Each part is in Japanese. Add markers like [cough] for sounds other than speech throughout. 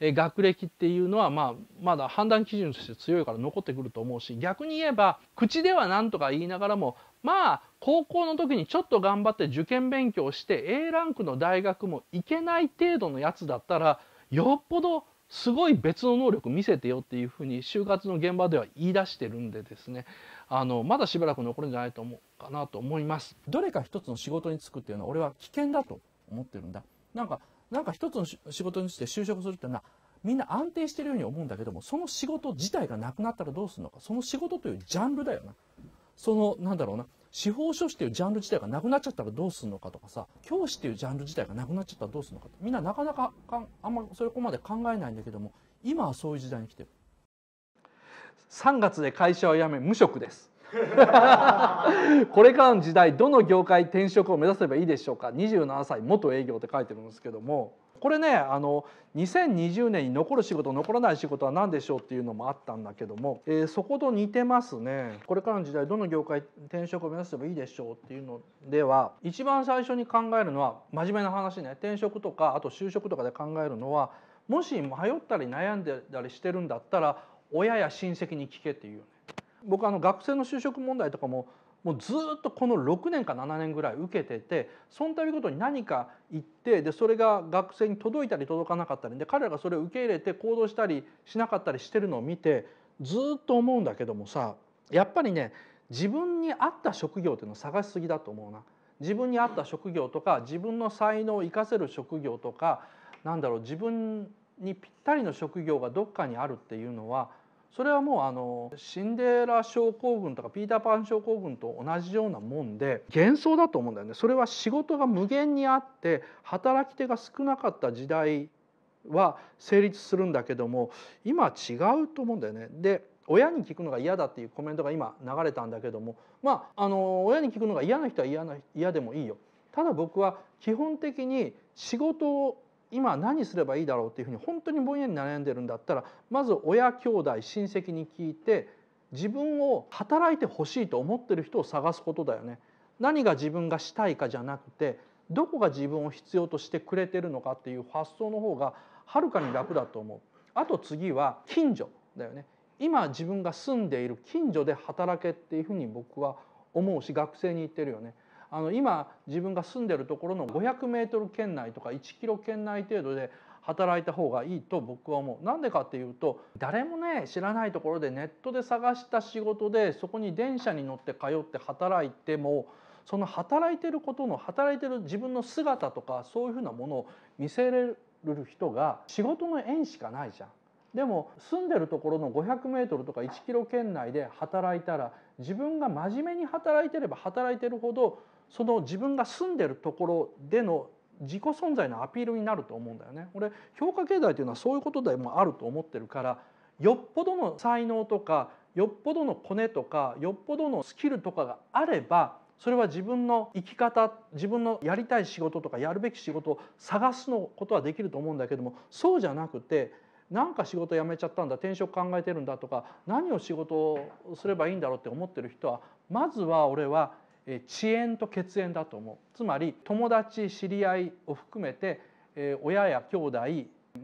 学歴っていうのは、まあ、まだ判断基準として強いから残ってくると思うし逆に言えば口では何とか言いながらもまあ高校の時にちょっと頑張って受験勉強して A ランクの大学も行けない程度のやつだったらよっぽどすごい別の能力見せてよっていうふうに就活の現場では言い出してるんでですねあのまだしばらく残るんじゃないと思うかなと思います。どれか一つの仕事に就くっていうのは俺は危険だと思ってるんだなんかなんか一つの仕事にして就職するっていうのは、みんな安定してるように思うんだけども、その仕事自体がなくなったらどうするのか。その仕事というジャンルだよな。その、なんだろうな。司法書士というジャンル自体がなくなっちゃったらどうするのかとかさ、教師というジャンル自体がなくなっちゃったらどうするのかみんななかなかあんまりそこまで考えないんだけども、今はそういう時代に来てる。3月で会社を辞め無職です。[laughs] これからの時代どの業界転職を目指せばいいでしょうか27歳元営業って書いてるんですけどもこれねあの2020年に残る仕事残らない仕事は何でしょうっていうのもあったんだけども、えー、そこと似てますねこれからの時代どの業界転職を目指せばいいでしょうっていうのでは一番最初に考えるのは真面目な話ね転職とかあと就職とかで考えるのはもし迷ったり悩んでたりしてるんだったら親や親戚に聞けっていう、僕あの学生の就職問題とかももうずっとこの6年か7年ぐらい受けててその度ごとに何か言ってでそれが学生に届いたり届かなかったりで彼らがそれを受け入れて行動したりしなかったりしてるのを見てずっと思うんだけどもさやっぱりね自分に合った職業っていうのを探しすぎだと思うな。自分に合った職業とか自分の才能を生かせる職業とかなんだろう自分にぴったりの職業がどっかにあるっていうのはそれはもうあのシンデレラ症候群とかピーター・パン症候群と同じようなもんで幻想だと思うんだよねそれは仕事が無限にあって働き手が少なかった時代は成立するんだけども今違うと思うんだよね。で親に聞くのが嫌だっていうコメントが今流れたんだけどもまああの親に聞くのが嫌な人は嫌な嫌でもいいよ。ただ僕は基本的に仕事今何すればいいだろうっていうふうに本当にぼんやり悩んでるんだったらまず親兄弟親戚に聞いて自分を働いてほしいと思ってる人を探すことだよね。何が自分がしたいかじゃなくてどこが自分を必要としてくれてるのかっていう発想の方がはるかに楽だと思う。あと次は近所だよね。今自分が住んでいる近所で働けっていうふうに僕は思うし学生に言ってるよね。あの今自分が住んでるところの 500m 圏内とか 1km 圏内程度で働いた方がいいと僕は思う。なんでかっていうと誰もね知らないところでネットで探した仕事でそこに電車に乗って通って働いてもその働いてることの働いてる自分の姿とかそういうふうなものを見せれる人が仕事の縁しかないじゃん。でも住んでるところの5 0 0ルとか1キロ圏内で働いたら自分が真面目に働いてれば働いてるほどその自分が住んでるところでの自己存在のアピールになると思うんだよね。俺評価経済というのはそういうことでもあると思ってるからよっぽどの才能とかよっぽどのコネとかよっぽどのスキルとかがあればそれは自分の生き方自分のやりたい仕事とかやるべき仕事を探すのことはできると思うんだけどもそうじゃなくてなんか仕事辞めちゃったんだ転職考えてるんだとか何を仕事をすればいいんだろうって思ってる人はまずは俺は遅延と血縁だと思うつまり友達知り合いを含めて親や兄弟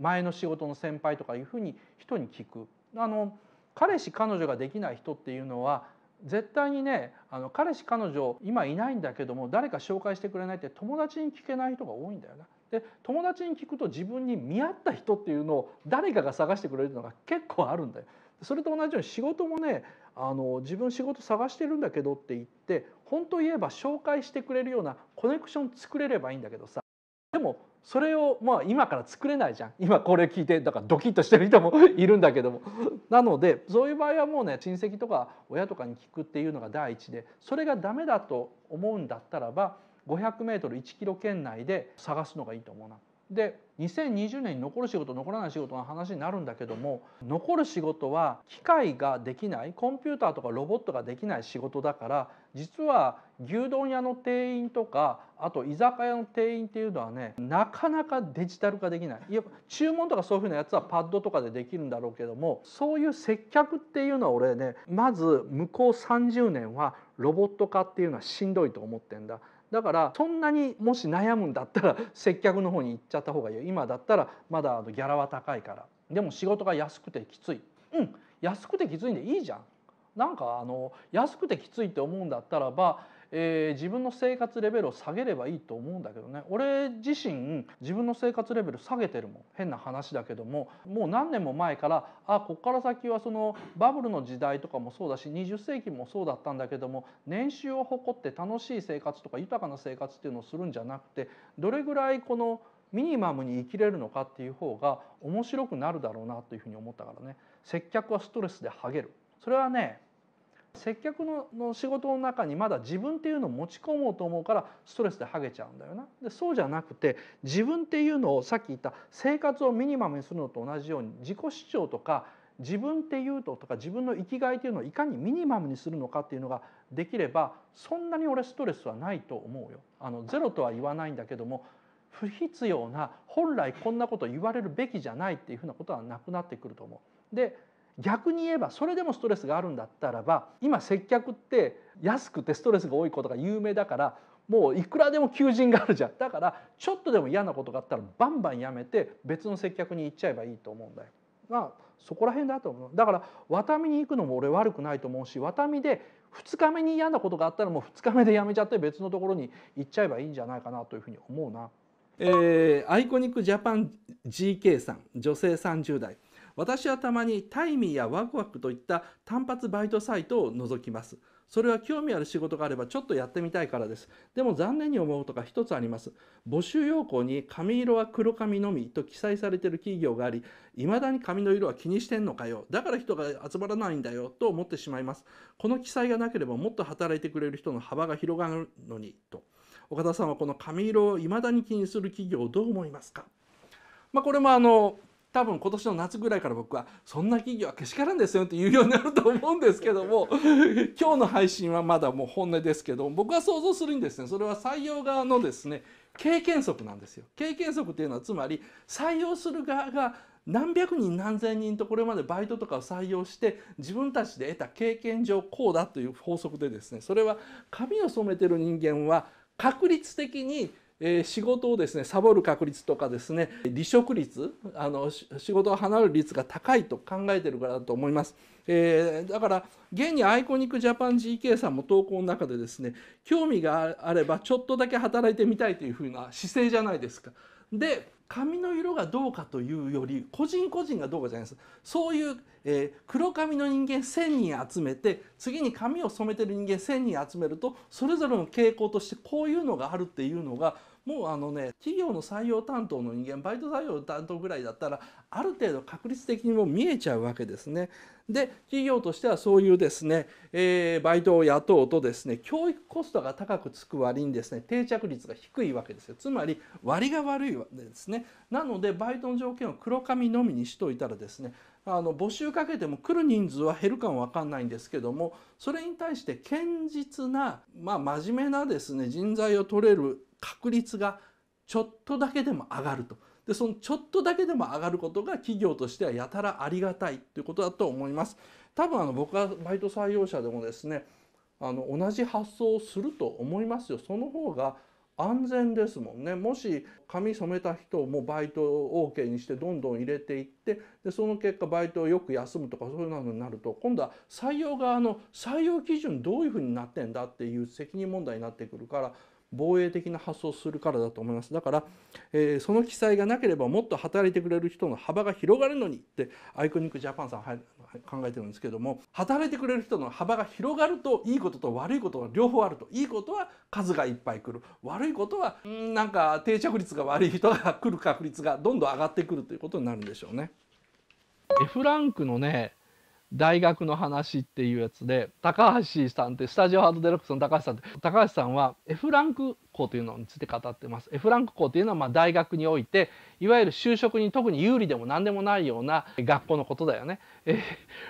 前の仕事の先輩とかいうふうに人に聞くあの彼氏彼女ができない人っていうのは絶対にねあの彼氏彼女今いないんだけども誰か紹介してくれないって友達に聞けない人が多いんだよな、で友達に聞くと自分に見合った人っていうのを誰かが探してくれるのが結構あるんだよ。それと同じように仕事もねあの自分仕事探してるんだけどって言って本当言えば紹介してくれるようなコネクション作れればいいんだけどさでもそれをまあ今から作れないじゃん今これ聞いてだからドキッとしてる人もいるんだけどもなのでそういう場合はもうね親戚とか親とかに聞くっていうのが第一でそれが駄目だと思うんだったらば 500m1 k m 圏内で探すのがいいと思うな。で2020年に残る仕事残らない仕事の話になるんだけども残る仕事は機械ができないコンピューターとかロボットができない仕事だから実は牛丼屋の店員とかあと居酒屋の店員っていうのはねなかなかデジタル化できないいや注文とかそういうふうなやつはパッドとかでできるんだろうけどもそういう接客っていうのは俺ねまず向こう30年はロボット化っていうのはしんどいと思ってんだ。だからそんなにもし悩むんだったら [laughs] 接客の方に行っちゃった方がいいよ今だったらまだギャラは高いからでも仕事が安くてきついうん安くてきついんでいいじゃんなんかあの安くてきついって思うんだったらばえー、自分の生活レベルを下げればいいと思うんだけどね俺自身自分の生活レベル下げてるもん変な話だけどももう何年も前からあこっから先はそのバブルの時代とかもそうだし20世紀もそうだったんだけども年収を誇って楽しい生活とか豊かな生活っていうのをするんじゃなくてどれぐらいこのミニマムに生きれるのかっていう方が面白くなるだろうなというふうに思ったからね接客はストレスでハゲるそれはね接客のの仕事の中にまだ自分っていうのを持ち込もうと思うからストレスでハゲちゃうんだよなでそうじゃなくて自分っていうのをさっき言った生活をミニマムにするのと同じように自己主張とか自分っていうととか自分の生きがいっていうのをいかにミニマムにするのかっていうのができればそんなに俺ストレスはないと思うよ。あのゼロとは言わないんだけども不必要な本来こんなこと言われるべきじゃないっていうふうなことはなくなってくると思う。で逆に言えばそれでもストレスがあるんだったらば今接客って安くてストレスが多いことが有名だからもういくらでも求人があるじゃんだからちょっとでも嫌なことがあったらバンバンやめて別の接客に行っちゃえばいいと思うんだよ。まあそこら辺だと思うだからワタミに行くのも俺悪くないと思うしワタミで2日目に嫌なことがあったらもう2日目でやめちゃって別のところに行っちゃえばいいんじゃないかなというふうに思うな。えー、アイコニックジャパン GK さん女性30代。私はたまにタイミーやワクワクといった単発バイトサイトを覗きます。それは興味ある仕事があればちょっとやってみたいからです。でも残念に思うことが一つあります。募集要項に髪色は黒髪のみと記載されている企業があり、未だに髪の色は気にしてんのかよ。だから人が集まらないんだよと思ってしまいます。この記載がなければもっと働いてくれる人の幅が広がるのにと。岡田さんはこの髪色を未だに気にする企業をどう思いますかまあ、これもあの多分今年の夏ぐらいから僕はそんな企業はけしからんですよって言うようになると思うんですけども [laughs] 今日の配信はまだもう本音ですけど僕は想像するにですねそれは採用側のですね経験則なんですよ経験則っていうのはつまり採用する側が何百人何千人とこれまでバイトとかを採用して自分たちで得た経験上こうだという法則でですねそれは髪を染めてる人間は確率的にえー、仕事をですねサボる確率とかですね離職率あの仕事を離れる率が高いと考えてるからだと思います。えー、だから現にアイコニックジャパン GK さんも投稿の中でですね興味があればちょっとだけ働いてみたいというふうな姿勢じゃないですか。で髪の色がどうかというより個人個人がどうかじゃないですそういう、えー、黒髪の人間1,000人集めて次に髪を染めてる人間1,000人集めるとそれぞれの傾向としてこういうのがあるっていうのがもうあのね企業の採用担当の人間バイト採用担当ぐらいだったらある程度確率的にも見えちゃうわけですね。で企業としてはそういうですね、えー、バイトを雇うとですね教育コストが高くつく割にですね定着率が低いわけですよつまり割が悪いわけですねなのでバイトの条件を黒髪のみにしといたらですねあの募集かけても来る人数は減るかも分かんないんですけどもそれに対して堅実な、まあ、真面目なですね人材を取れる確率がちょっとだけでも上がると。でそのちょっとだけでも上がることが企業としてはやたらありがたいということだと思います。多分あの僕はバイト採用者でもですねあの同じ発想をすると思いますよ。その方が安全ですもんねもし髪染めた人もバイトを OK にしてどんどん入れていってでその結果バイトをよく休むとかそういうのになると今度は採用側の採用基準どういうふうになってんだっていう責任問題になってくるから防衛的な発想をするからだと思いますだから、えー、その記載がなければもっと働いてくれる人の幅が広がるのにってアイコニックジャパンさんは考えてるんですけども働いてくれる人の幅が広がるといいことと悪いことが両方あるといいことは数がいっぱい来る悪いことはんなんか定着率が悪い人が来る確率がどんどん上がってくるということになるんでしょうね。F ランクのね大学の話っていうやつで高橋さんってスタジオハードデラックスの高橋さんって高橋さんは F ランク校というのについて語ってます F ランク校というのはま大学においていわゆる就職に特に有利でも何でもないような学校のことだよね、えー、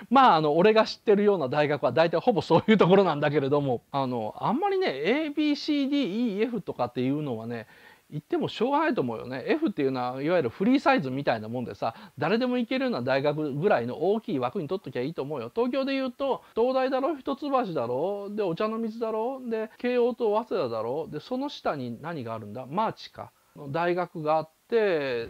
まああの俺が知ってるような大学は大体ほぼそういうところなんだけれどもあのあんまりね ABCDEF とかっていうのはね言ってもしょうがないと思うよね F っていうのはいわゆるフリーサイズみたいなもんでさ誰でも行けるような大学ぐらいの大きい枠にとっときゃいいと思うよ東京で言うと東大だろ一橋だろでお茶の水だろで慶応と早稲田だろでその下に何があるんだマーチかの大学があって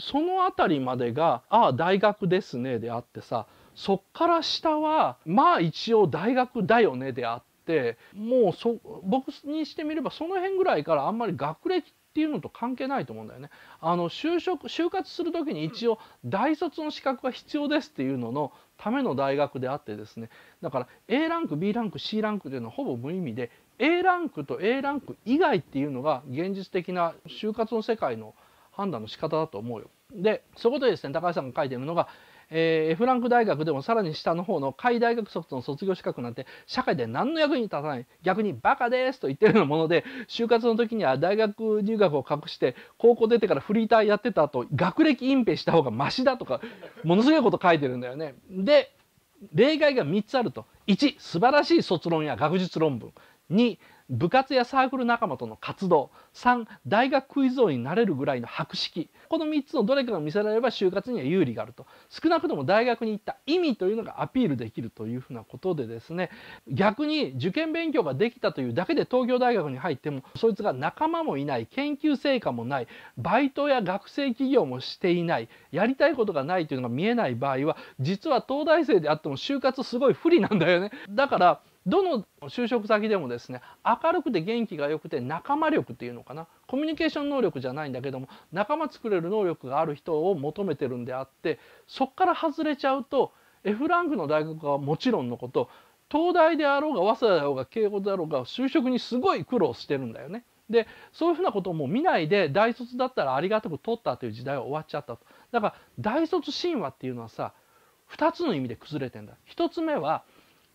その辺りまでが「ああ大学ですね」であってさそっから下はまあ一応大学だよねであって。ってもうそ僕にしてみればその辺ぐらいからあんまり学歴っていうのと関係ないと思うんだよね。あの就職就活する時に一応大卒の資格が必要ですっていうののための大学であってですねだから A ランク B ランク C ランクというのはほぼ無意味で A ランクと A ランク以外っていうのが現実的な就活の世界の判断の仕方だと思うよ。でそこでですね高橋さんが書いてるのがえー、F ランク大学でもさらに下の方の海大学卒の卒業資格なんて社会で何の役に立たない逆にバカですと言ってるようなもので就活の時には大学入学を隠して高校出てからフリーターやってた後学歴隠蔽した方がマシだとかものすごいこと書いてるんだよね。で例外が3つあると1素晴らしい卒論や学術論文2部活やサークル仲間との活動3大学クイズ王になれるぐらいの博識この3つのどれかが見せられれば就活には有利があると少なくとも大学に行った意味というのがアピールできるというふうなことでですね逆に受験勉強ができたというだけで東京大学に入ってもそいつが仲間もいない研究成果もないバイトや学生企業もしていないやりたいことがないというのが見えない場合は実は東大生であっても就活すごい不利なんだよね。だからどの就職先でもですね明るくて元気がよくて仲間力っていうのかなコミュニケーション能力じゃないんだけども仲間作れる能力がある人を求めてるんであってそっから外れちゃうと F ランクの大学はもちろんのこと東大であろうが早稲田だろうが慶応だろうが就職にすごい苦労してるんだよね。でそういうふうなことをもう見ないで大卒だったらありがたく取ったという時代は終わっちゃったとだから大卒神話っていうのはさ2つの意味で崩れてんだ1つ目は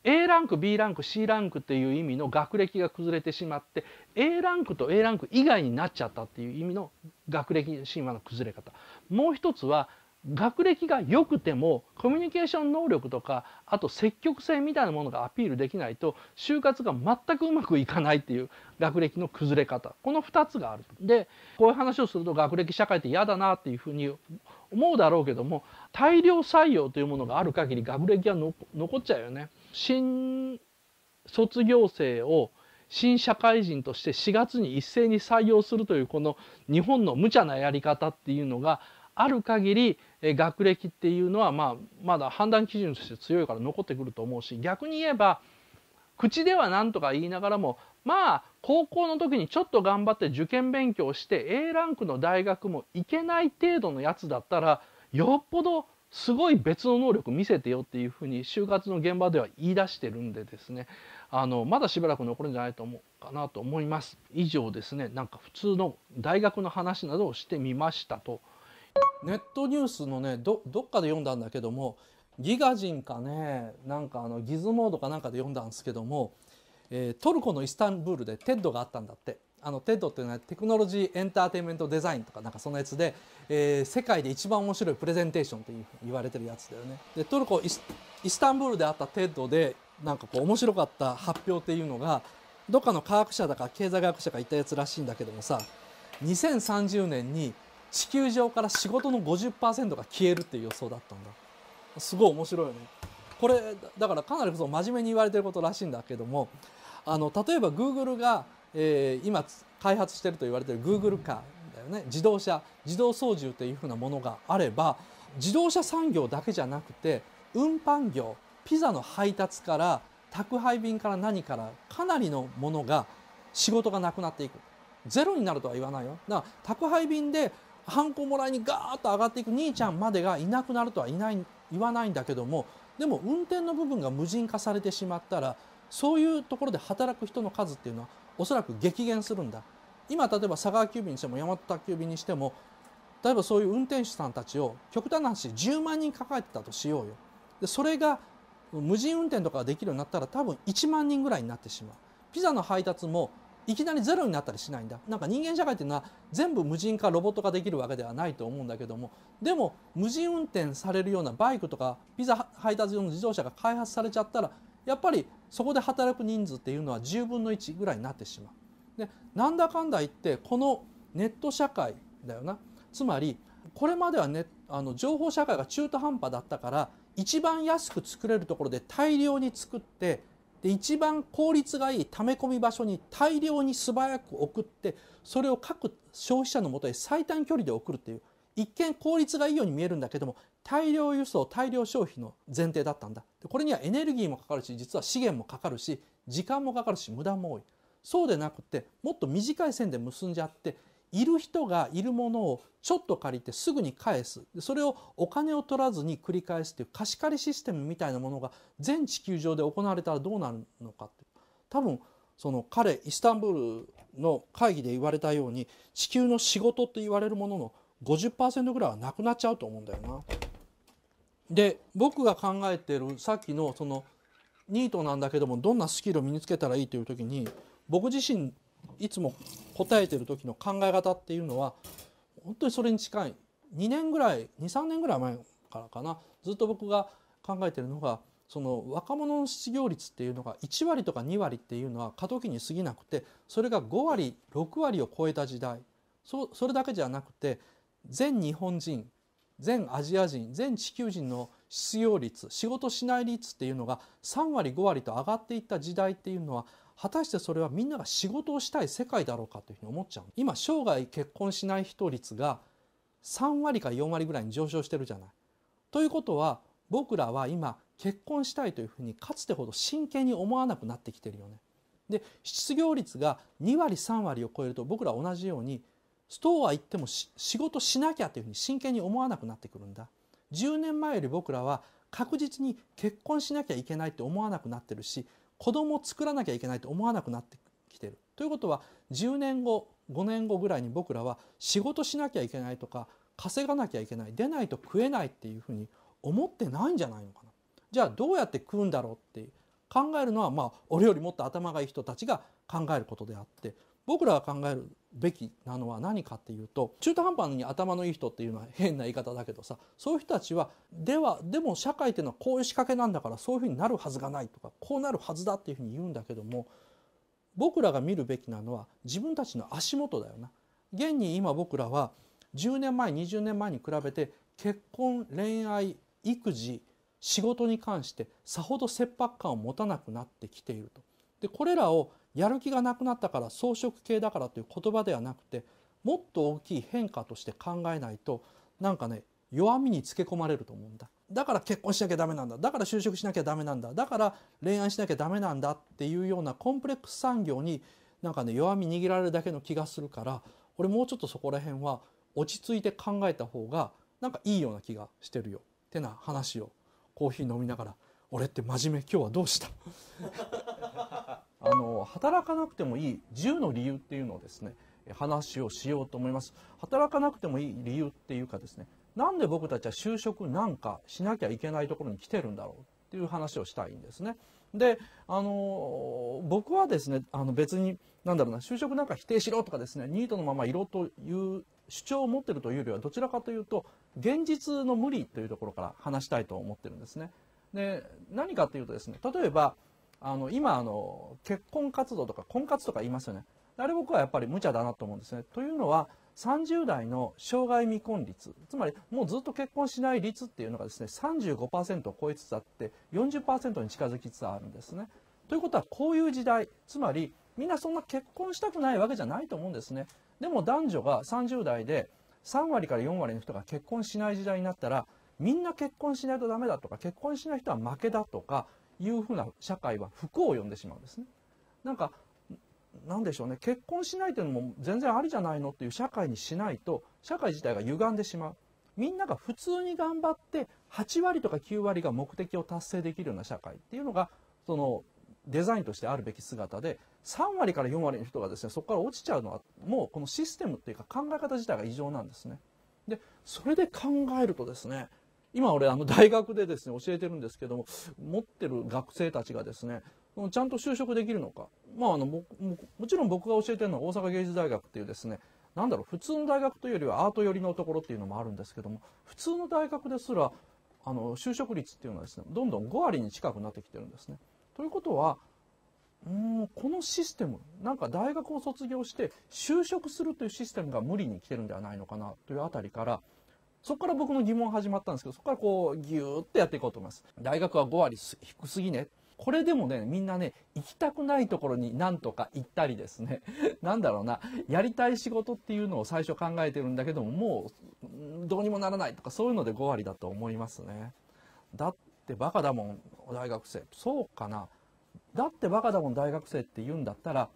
A ランク B ランク C ランクっていう意味の学歴が崩れてしまって A ランクと A ランク以外になっちゃったっていう意味の学歴神話の崩れ方もう一つは学歴が良くてもコミュニケーション能力とかあと積極性みたいなものがアピールできないと就活が全くうまくいかないっていう学歴の崩れ方この2つがあるでこういう話をすると学歴社会って嫌だなっていうふうに思うだろうけども大量採用というものがある限り学歴は残っちゃうよね。新卒業生を新社会人として4月に一斉に採用するというこの日本の無茶なやり方っていうのがある限り学歴っていうのはまあまだ判断基準として強いから残ってくると思うし逆に言えば口では何とか言いながらもまあ高校の時にちょっと頑張って受験勉強して A ランクの大学も行けない程度のやつだったらよっぽどすごい別の能力見せてよっていうふうに就活の現場では言い出してるんでですねあのまだしばらく残るんじゃないと思うかなと思います以上ですねなんか普通の大学の話などをしてみましたとネットニュースのねどどっかで読んだんだけどもギガ人かねなんかあのギズモードかなんかで読んだんですけども、えー、トルコのイスタンブールでテッドがあったんだってあの TED っていうのはテクノロジーエンターテインメントデザインとかなんかそのやつで、えー、世界で一番面白いプレゼンテーションって言われてるやつだよね。でトルコイスタンブールであった TED でなんかこう面白かった発表っていうのがどっかの科学者だか経済学者が言ったやつらしいんだけどもさ2030年に地球上から仕事の50%が消えるっていう予想だったんだ。すごい面白いよね。これだからかなりそ真面目に言われてることらしいんだけどもあの例えば Google がえー、今開発してると言われてる Google カーだよね自動車自動操縦というふうなものがあれば自動車産業だけじゃなくて運搬業ピザの配達から宅配便から何からかなりのものが仕事がなくなっていくゼロになるとは言わないよだから宅配便でハンコもらいにガーッと上がっていく兄ちゃんまでがいなくなるとはいない言わないんだけどもでも運転の部分が無人化されてしまったらそういうところで働く人の数っていうのはおそらく激減するんだ今例えば佐川急便にしても山和宅急便にしても例えばそういう運転手さんたちを極端な話10万人抱えてたとしようよでそれが無人運転とかができるようになったら多分1万人ぐらいになってしまうピザの配達もいきなりゼロになったりしないんだなんか人間社会っていうのは全部無人化ロボット化できるわけではないと思うんだけどもでも無人運転されるようなバイクとかピザ配達用の自動車が開発されちゃったらやっぱりそこで働く人数っていうのは10分の1ぐらいになってしまう。でなんだかんだ言ってこのネット社会だよなつまりこれまでは、ね、あの情報社会が中途半端だったから一番安く作れるところで大量に作ってで一番効率がいい溜め込み場所に大量に素早く送ってそれを各消費者のもとへ最短距離で送るっていう一見効率がいいように見えるんだけども大量輸送大量消費の前提だったんだこれにはエネルギーもかかるし実は資源もかかるし時間もかかるし無駄も多いそうでなくてもっと短い線で結んじゃっている人がいるものをちょっと借りてすぐに返すそれをお金を取らずに繰り返すという貸し借りシステムみたいなものが全地球上で行われたらどうなるのかって多分その彼イスタンブールの会議で言われたように地球の仕事って言われるものの50%ぐらいはなくなっちゃうと思うんだよな。で僕が考えてるさっきのそのニートなんだけどもどんなスキルを身につけたらいいという時に僕自身いつも答えてる時の考え方っていうのは本当にそれに近い2年ぐらい23年ぐらい前からかなずっと僕が考えてるのがその若者の失業率っていうのが1割とか2割っていうのは過渡期に過ぎなくてそれが5割6割を超えた時代そそれだけじゃなくて全日本人全アジア人全地球人の失業率仕事しない率っていうのが3割5割と上がっていった時代っていうのは果たしてそれはみんなが仕事をしたい世界だろうかというふうに思っちゃう今生涯結婚しない人率が3割か4割ぐらいに上昇してるじゃない。ということは僕らは今結婚したいというふうにかつてほど真剣に思わなくなってきてるよね。で失業率が2割3割を超えると僕ら同じようにストーは言っても仕事しなきゃというふうに真剣に思わなくなってくるんだ。10年前より僕らは確実に結婚しなきゃいけないって思わなくなってるし子供を作らなきゃいけないと思わなくなってきてる。ということは10年後5年後ぐらいに僕らは仕事しなきゃいけないとか稼がなきゃいけない出ないと食えないっていうふうに思ってないんじゃないのかな。じゃあどうやって食うんだろうって考えるのはまあ俺よりもっと頭がいい人たちが考えることであって僕らが考えるべきなのは何かっていうと中途半端に頭のいい人っていうのは変な言い方だけどさそういう人たちはではでも社会っていうのはこういう仕掛けなんだからそういうふうになるはずがないとかこうなるはずだっていうふうに言うんだけども僕らが見るべきなのは自分たちの足元だよな。現に今僕らは10年前20年前に比べて結婚恋愛育児仕事に関してさほど切迫感を持たなくなってきていると。でこれらをやる気がなくなったから草食系だからという言葉ではなくてもっと大きい変化として考えないとなんかね弱みにつけ込まれると思うんだだから結婚しなきゃダメなんだだから就職しなきゃダメなんだだから恋愛しなきゃダメなんだっていうようなコンプレックス産業になんかね弱み握られるだけの気がするから俺もうちょっとそこら辺は落ち着いて考えた方がなんかいいような気がしてるよってな話をコーヒー飲みながら俺って真面目今日はどうした [laughs] あの働かなくてもいい10の理由っていうのをですね話をしようと思います働かなくてもいい理由っていうかですねなんで僕たちは就職なんかしなきゃいけないところに来てるんだろうっていう話をしたいんですねであの僕はですねあの別に何だろうな就職なんか否定しろとかですねニートのままいろという主張を持ってるというよりはどちらかというと現実の無理というところから話したいと思ってるんですねで何かというとですね例えばあの今あの結婚活動とか婚活とか言いますよねあれ僕はやっぱり無茶だなと思うんですねというのは30代の障害未婚率つまりもうずっと結婚しない率っていうのがですね35%を超えつつあって40%に近づきつつあるんですねということはこういう時代つまりみんなそんな結婚したくないわけじゃないと思うんですねでも男女が30代で3割から4割の人が結婚しない時代になったらみんな結婚しないとダメだとか結婚しない人は負けだとかいうふうな社会は不幸を呼んでしまうんですね。なんか何でしょうね結婚しないというのも全然ありじゃないのっていう社会にしないと社会自体が歪んでしまうみんなが普通に頑張って8割とか9割が目的を達成できるような社会っていうのがそのデザインとしてあるべき姿で3割から4割の人がですねそこから落ちちゃうのはもうこのシステムっていうか考え方自体が異常なんですね。でそれで考えるとですね今俺あの大学でですね教えてるんですけども持ってる学生たちがですねちゃんと就職できるのか、まあ、あのももちろん僕が教えてるのは大阪芸術大学っていうですねなんだろう普通の大学というよりはアート寄りのところっていうのもあるんですけども普通の大学ですらあの就職率っていうのはですねどんどん5割に近くなってきてるんですね。ということはうんこのシステムなんか大学を卒業して就職するというシステムが無理に来てるんではないのかなというあたりからそこから僕の疑問始まったんですけど、そこからこう、ぎゅーってやっていこうと思います。大学は5割低すぎね。これでもね、みんなね、行きたくないところになんとか行ったりですね。[laughs] なんだろうな、やりたい仕事っていうのを最初考えてるんだけども、もう、どうにもならないとか、そういうので5割だと思いますね。だってバカだもん、大学生。そうかな。だってバカだもん、大学生って言うんだったら、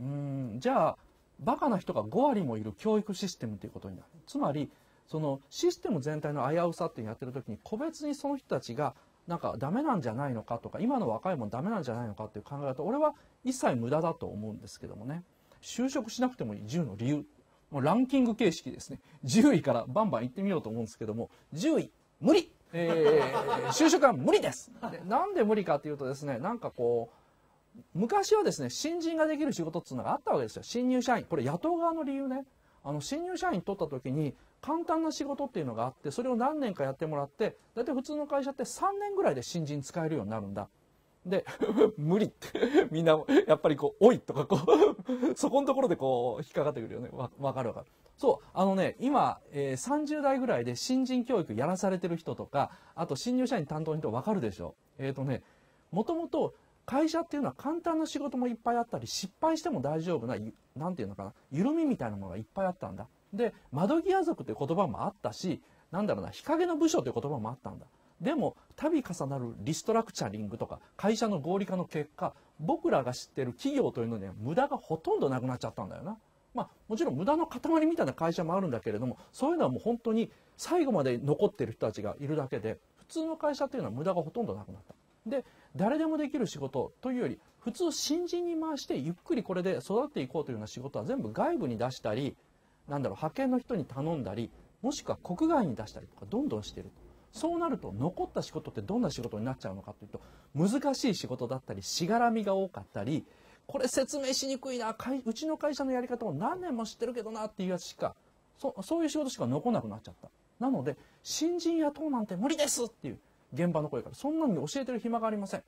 うん、じゃあ、バカな人が5割もいる教育システムということになる。つまり、そのシステム全体の危うさってやってる時に個別にその人たちがなんかダメなんじゃないのかとか今の若いもんダメなんじゃないのかっていう考えだと俺は一切無駄だと思うんですけどもね就職しなくてもいい10の理由もうランキング形式ですね10位からバンバン行ってみようと思うんですけども10位無理、えー、[laughs] 就職は無理ですでなんで無理かっていうとですねなんかこう昔はですね新人ができる仕事っていうのがあったわけですよ新入社員これ野党側の理由ねあの新入社員取った時に簡単な仕事っていうのがあってそれを何年かやってもらって大体普通の会社って3年ぐらいで新人使えるようになるんだで [laughs] 無理って [laughs] みんなやっぱりこう「おい」とかこう [laughs] そこのところでこう引っかかってくるよねわかるわかるそうあのね今、えー、30代ぐらいで新人教育やらされてる人とかあと新入社員担当の人わかるでしょえっ、ー、とねもともと会社っていうのは簡単な仕事もいっぱいあったり失敗しても大丈夫な何て言うのかな緩みみたいなものがいっぱいあったんだで、窓際族という言葉もあったし、なんだろうな、日陰の部署という言葉もあったんだ。でも、度重なるリストラクチャリングとか、会社の合理化の結果、僕らが知ってる企業というのには無駄がほとんどなくなっちゃったんだよな。まあ、もちろん無駄の塊みたいな会社もあるんだけれども、そういうのはもう本当に最後まで残ってる人たちがいるだけで、普通の会社っていうのは無駄がほとんどなくなった。で、誰でもできる仕事というより、普通新人に回してゆっくりこれで育っていこうというような仕事は全部外部に出したり、なんだろう、派遣の人に頼んだり、もしくは国外に出したりとか、どんどんしてると。そうなると残った仕事ってどんな仕事になっちゃうのかというと難しい仕事だったりしがらみが多かったりこれ説明しにくいなうちの会社のやり方を何年も知ってるけどなっていうやつしかそそういう仕事しか残らなくなっちゃったなので新人雇うなんて無理ですっていう現場の声からそんなに教えてる暇がありません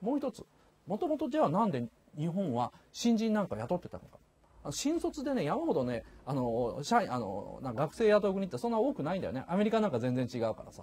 もう一つもともとじゃあなんで日本は新人なんか雇ってたのか新卒でね、山ほどね、あの、社員、あの、な学生雇う国ってそんな多くないんだよね。アメリカなんか全然違うからさ。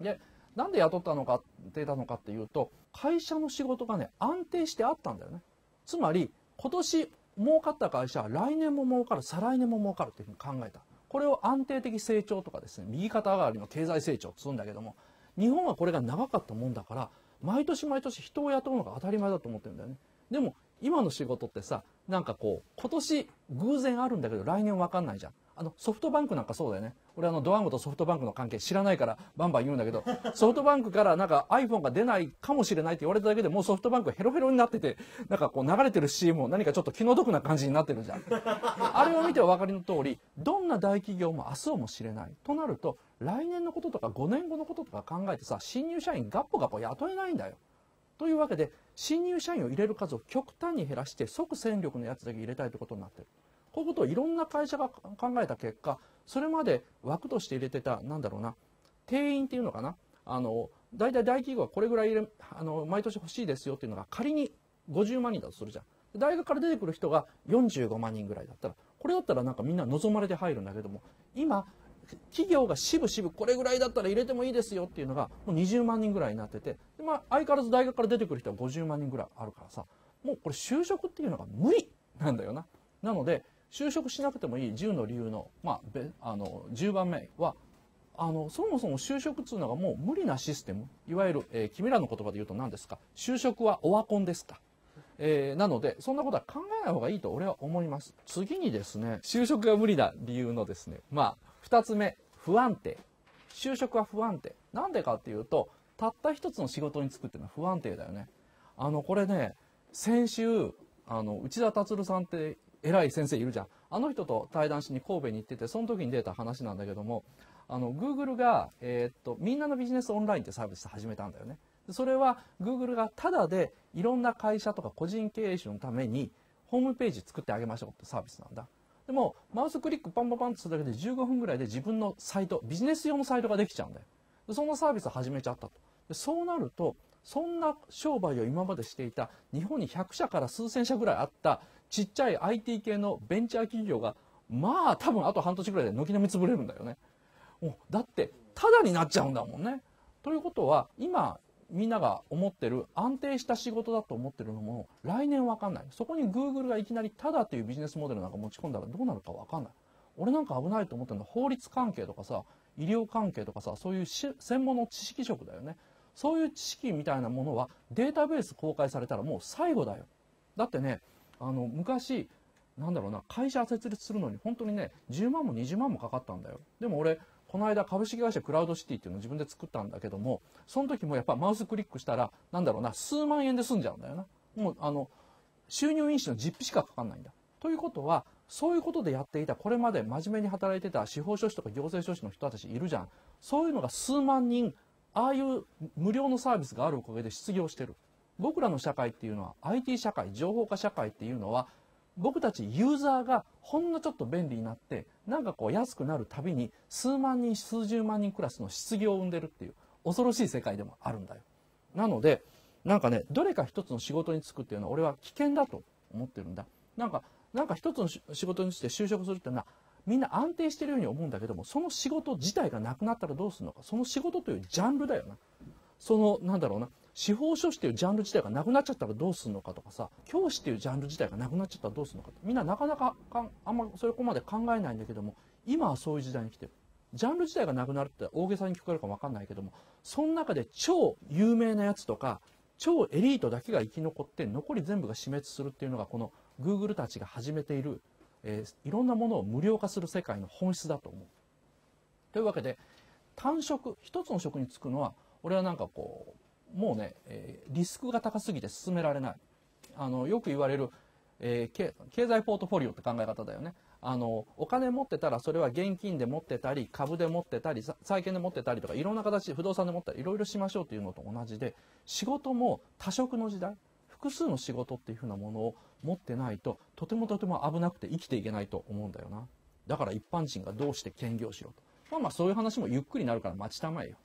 で、なんで雇ったのか、ってたのかっていうと、会社の仕事がね、安定してあったんだよね。つまり、今年儲かった会社は来年も儲かる、再来年も儲かるっていうふうに考えた。これを安定的成長とかですね、右肩上がりの経済成長っつうんだけども、日本はこれが長かったもんだから、毎年毎年人を雇うのが当たり前だと思ってるんだよね。でも、今の仕事ってさ、なんかこう、今年偶然あるんだけど来年わかんないじゃん。あの、ソフトバンクなんかそうだよね。俺あの、ドワンゴとソフトバンクの関係知らないからバンバン言うんだけど、[laughs] ソフトバンクからなんか iPhone が出ないかもしれないって言われただけでもうソフトバンクヘロヘロになってて、なんかこう流れてる CM も何かちょっと気の毒な感じになってるじゃん。あれを見てお分かりの通り、どんな大企業も明日をも知れない。となると、来年のこととか5年後のこととか考えてさ、新入社員ガッポガッポ雇えないんだよ。というわけで、新入社員を入れる数を極端に減らして即戦力のやつだけ入れたいってことになってる。こういうことをいろんな会社が考えた結果、それまで枠として入れてた、なんだろうな、定員っていうのかな。あの、大体大企業はこれぐらい入れ、あの、毎年欲しいですよっていうのが仮に50万人だとするじゃん。大学から出てくる人が45万人ぐらいだったら、これだったらなんかみんな望まれて入るんだけども、今、企業が渋々これぐらいだったら入れてもいいですよっていうのがもう20万人ぐらいになっててで、まあ、相変わらず大学から出てくる人は50万人ぐらいあるからさもうこれ就職っていうのが無理なんだよな。なので就職しなくてもいい10の理由の,、まあ、あの10番目はあのそもそも就職っていうのがもう無理なシステムいわゆる、えー、君らの言葉で言うと何ですか就職はオワコンですかえー、なので、そんなことは考えない方がいいと俺は思います。次にですね、就職が無理な理由のですね、まあ、二つ目、不安定。就職は不安定。なんでかっていうと、たった一つの仕事に就くっていうのは不安定だよね。あの、これね、先週、あの、内田達さんって偉い先生いるじゃん。あの人と対談しに神戸に行ってて、その時に出た話なんだけども、あの、Google が、えー、っと、みんなのビジネスオンラインってサービス始めたんだよね。それは Google がタダでいろんな会社とか個人経営者のためにホームページ作ってあげましょうってサービスなんだ。でもマウスクリックパンパンパンってするだけで15分ぐらいで自分のサイト、ビジネス用のサイトができちゃうんだよ。でそんなサービスを始めちゃったと。でそうなると、そんな商売を今までしていた日本に100社から数千社ぐらいあったちっちゃい IT 系のベンチャー企業がまあ多分あと半年ぐらいで軒並み潰れるんだよね。だってタダになっちゃうんだもんね。ということは今みんなが思ってる安定した仕事だと思ってるのも来年わかんない。そこに Google がいきなりただというビジネスモデルなんか持ち込んだらどうなるかわかんない。俺なんか危ないと思ってるのは法律関係とかさ、医療関係とかさ、そういう専門の知識職だよね。そういう知識みたいなものはデータベース公開されたらもう最後だよ。だってね、あの、昔、なんだろうな、会社設立するのに本当にね、10万も20万もかかったんだよ。でも俺、この間株式会社クラウドシティっていうのを自分で作ったんだけども、その時もやっぱマウスクリックしたら、なんだろうな、数万円で済んじゃうんだよな。もうあの、収入印紙の実費しかかかんないんだ。ということは、そういうことでやっていた、これまで真面目に働いてた司法書士とか行政書士の人たちいるじゃん。そういうのが数万人、ああいう無料のサービスがあるおかげで失業してる。僕らの社会っていうのは IT 社会、情報化社会っていうのは僕たちユーザーがほんのちょっと便利になって、なんかこう安くなるたびに数万人、数十万人クラスの失業を生んでるっていう恐ろしい世界でもあるんだよ。なので、なんかね、どれか一つの仕事に就くっていうのは俺は危険だと思ってるんだ。なんか、なんか一つの仕事にして就職するっていうのはみんな安定してるように思うんだけども、その仕事自体がなくなったらどうするのか。その仕事というジャンルだよな。その、なんだろうな。司法書士っていうジャンル自体がなくなっちゃったらどうするのかとかさ、教師っていうジャンル自体がなくなっちゃったらどうするのかって、みんななかなかかん、あんまそれこまで考えないんだけども、今はそういう時代に来てる。ジャンル自体がなくなるって大げさに聞こえるかわかんないけども、その中で超有名なやつとか、超エリートだけが生き残って残り全部が死滅するっていうのがこの Google たちが始めている、えー、いろんなものを無料化する世界の本質だと思う。というわけで、単色、一つの職に就くのは、俺はなんかこう、もうね、えー、リスクが高すぎて進められない。あの、よく言われる、えー、経済ポートフォリオって考え方だよね。あの、お金持ってたらそれは現金で持ってたり、株で持ってたり、債券で持ってたりとか、いろんな形、不動産で持ったり、いろいろしましょうというのと同じで、仕事も多職の時代、複数の仕事っていうふうなものを持ってないと、とてもとても危なくて生きていけないと思うんだよな。だから一般人がどうして兼業しろと。まあまあそういう話もゆっくりなるから待ちたまえよ。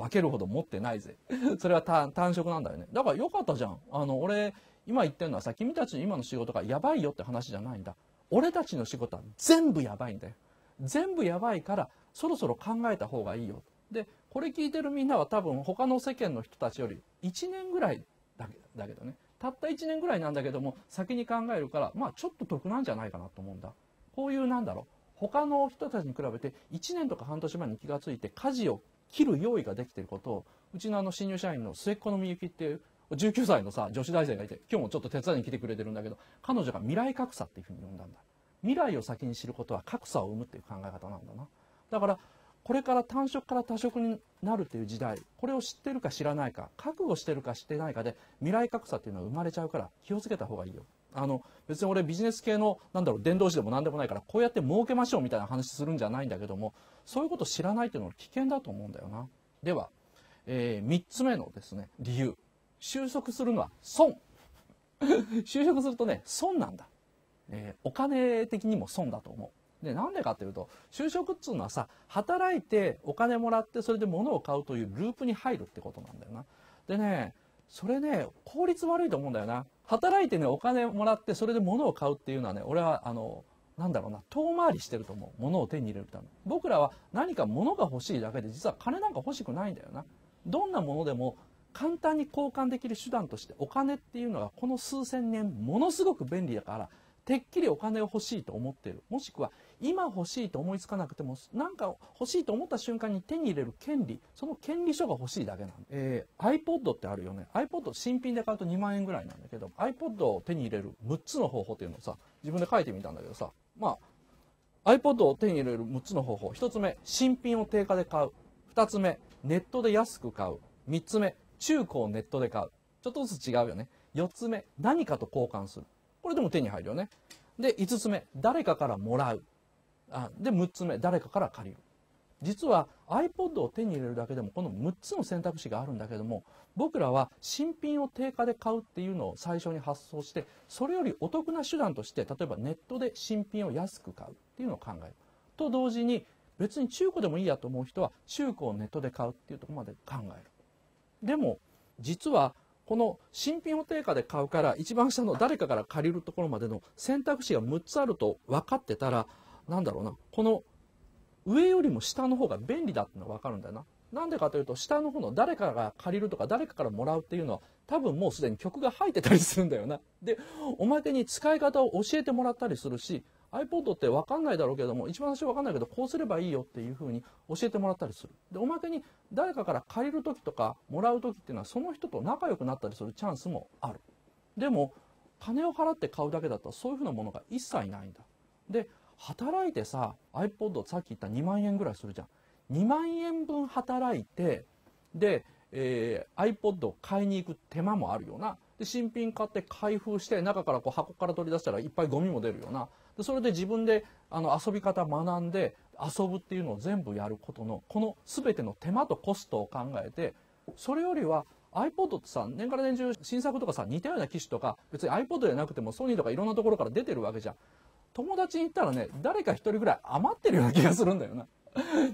分けるほど持ってないぜ。[laughs] それは単色なんだよね。だからよかったじゃん。あの、俺、今言ってるのはさ、君たちの今の仕事がやばいよって話じゃないんだ。俺たちの仕事は全部やばいんだよ。全部やばいから、そろそろ考えた方がいいよ。で、これ聞いてるみんなは多分他の世間の人たちより1年ぐらいだけだけどね。たった1年ぐらいなんだけども、先に考えるから、まあちょっと得なんじゃないかなと思うんだ。こういうなんだろう。他の人たちに比べて1年とか半年前に気がついて家事を切る用意ができてることをうちのあの新入社員の末っ子のみゆきっていう19歳のさ女子大生がいて今日もちょっと手伝いに来てくれてるんだけど彼女が未来格差っていうふうに呼んだんだ未来を先に知ることは格差を生むっていう考え方なんだなだからこれから単色から多色になるという時代これを知ってるか知らないか覚悟してるかしてないかで未来格差っていうのは生まれちゃうから気をつけた方がいいよあの別に俺ビジネス系のなんだろう伝道師でも何でもないからこうやって儲けましょうみたいな話するんじゃないんだけどもそういうこと知らないっていうのは危険だと思うんだよな。では、えー、3つ目のですね理由就職するのは損 [laughs] 就職するとね損なんだ、えー、お金的にも損だと思うでなんでかっていうと就職っつうのはさ働いてお金もらってそれで物を買うというループに入るってことなんだよなでねそれね効率悪いと思うんだよな働いてね、お金もらって、それで物を買うっていうのはね、俺は、あの、なんだろうな、遠回りしてると思う。物を手に入れるため。僕らは何か物が欲しいだけで、実は金なんか欲しくないんだよな。どんなものでも簡単に交換できる手段としてお金っていうのがこの数千年ものすごく便利だからてっきりお金を欲しいと思ってるもしくは今欲しいと思いつかなくても、なんか欲しいと思った瞬間に手に入れる権利、その権利書が欲しいだけなの。えー、iPod ってあるよね。iPod 新品で買うと2万円ぐらいなんだけど、iPod を手に入れる6つの方法っていうのをさ、自分で書いてみたんだけどさ、まあ、iPod を手に入れる6つの方法。1つ目、新品を定価で買う。2つ目、ネットで安く買う。3つ目、中古をネットで買う。ちょっとずつ違うよね。4つ目、何かと交換する。これでも手に入るよね。で、5つ目、誰かからもらう。あで6つ目誰かから借りる実は iPod を手に入れるだけでもこの6つの選択肢があるんだけども僕らは新品を定価で買うっていうのを最初に発想してそれよりお得な手段として例えばネットで新品を安く買うっていうのを考えると同時に別に中古でもいいやと思う人は中古をネットで買うっていうとこまで考えるでも実はこの新品を定価で買うから一番下の誰かから借りるところまでの選択肢が6つあると分かってたらなんだろうな、この上よりも下の方が便利だってのはわかるんだよな。なんでかというと、下の方の誰かが借りるとか誰かからもらうっていうのは、多分もうすでに曲が入ってたりするんだよな。で、おまけに使い方を教えてもらったりするし、iPod ってわかんないだろうけども、一番最初わかんないけど、こうすればいいよっていうふうに教えてもらったりする。で、おまけに誰かから借りる時とかもらう時っていうのは、その人と仲良くなったりするチャンスもある。でも、金を払って買うだけだとそういうふうなものが一切ないんだ。で、働いてさ、iPod さっき言った2万円ぐらいするじゃん。2万円分働いて、で、えー、iPod を買いに行く手間もあるよな。で、新品買って開封して、中からこう箱から取り出したらいっぱいゴミも出るよな。で、それで自分であの遊び方学んで、遊ぶっていうのを全部やることの、この全ての手間とコストを考えて、それよりは iPod ってさ、年から年中新作とかさ、似たような機種とか、別に iPod じゃなくてもソニーとかいろんなところから出てるわけじゃん。友達に言ったらね、誰か一人ぐらい余ってるような気がするんだよな。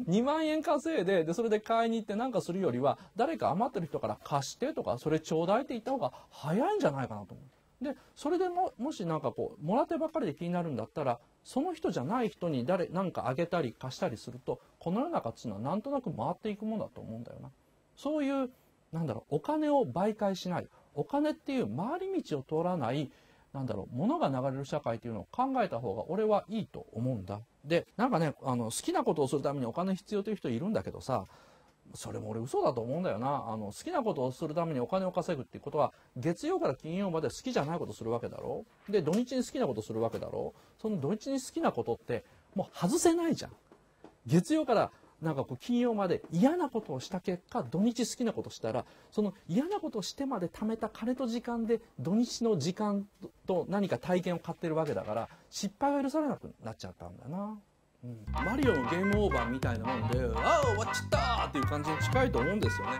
2 [laughs] 万円稼いで、で、それで買いに行ってなんかするよりは、誰か余ってる人から貸してとか、それちょうだいって言った方が早いんじゃないかなと思う。で、それでも、もしなんかこう、もらってばっかりで気になるんだったら、その人じゃない人に誰、なんかあげたり貸したりすると、この世の中っていうのはなんとなく回っていくもんだと思うんだよな。そういう、なんだろう、お金を媒介しない、お金っていう回り道を通らない、なんだろう、物が流れる社会というのを考えた方が俺はいいと思うんだ。で、なんかね、あの、好きなことをするためにお金必要という人いるんだけどさ、それも俺嘘だと思うんだよな。あの、好きなことをするためにお金を稼ぐっていうことは、月曜から金曜まで好きじゃないことするわけだろで、土日に好きなことするわけだろその土日に好きなことって、もう外せないじゃん。月曜からなんかこう金曜まで嫌なことをした結果土日好きなことしたらその嫌なことをしてまで貯めた金と時間で土日の時間と何か体験を買ってるわけだから失敗が許されなくなっちゃったんだな。うん、マリオのゲームオーバーみたいなもんで「ああ終わっちゃった!」っていう感じに近いと思うんですよね。